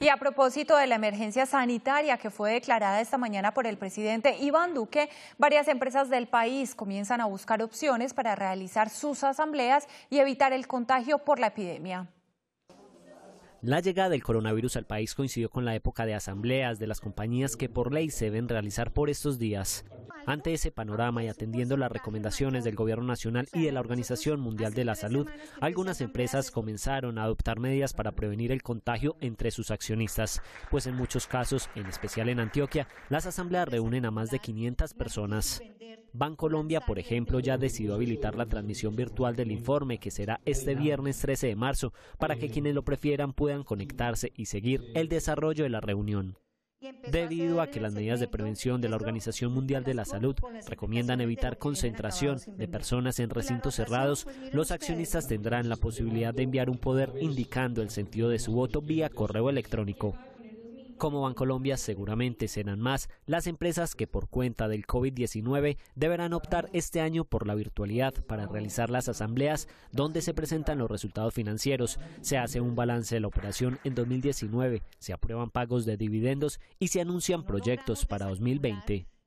Y a propósito de la emergencia sanitaria que fue declarada esta mañana por el presidente Iván Duque, varias empresas del país comienzan a buscar opciones para realizar sus asambleas y evitar el contagio por la epidemia. La llegada del coronavirus al país coincidió con la época de asambleas de las compañías que por ley se deben realizar por estos días. Ante ese panorama y atendiendo las recomendaciones del Gobierno Nacional y de la Organización Mundial de la Salud, algunas empresas comenzaron a adoptar medidas para prevenir el contagio entre sus accionistas, pues en muchos casos, en especial en Antioquia, las asambleas reúnen a más de 500 personas. Bancolombia, por ejemplo, ya decidió habilitar la transmisión virtual del informe que será este viernes 13 de marzo para que quienes lo prefieran puedan conectarse y seguir el desarrollo de la reunión debido a que las medidas de prevención de la Organización Mundial de la Salud recomiendan evitar concentración de personas en recintos cerrados, los accionistas tendrán la posibilidad de enviar un poder indicando el sentido de su voto vía correo electrónico como Bancolombia seguramente serán más las empresas que por cuenta del COVID-19 deberán optar este año por la virtualidad para realizar las asambleas donde se presentan los resultados financieros, se hace un balance de la operación en 2019, se aprueban pagos de dividendos y se anuncian proyectos para 2020.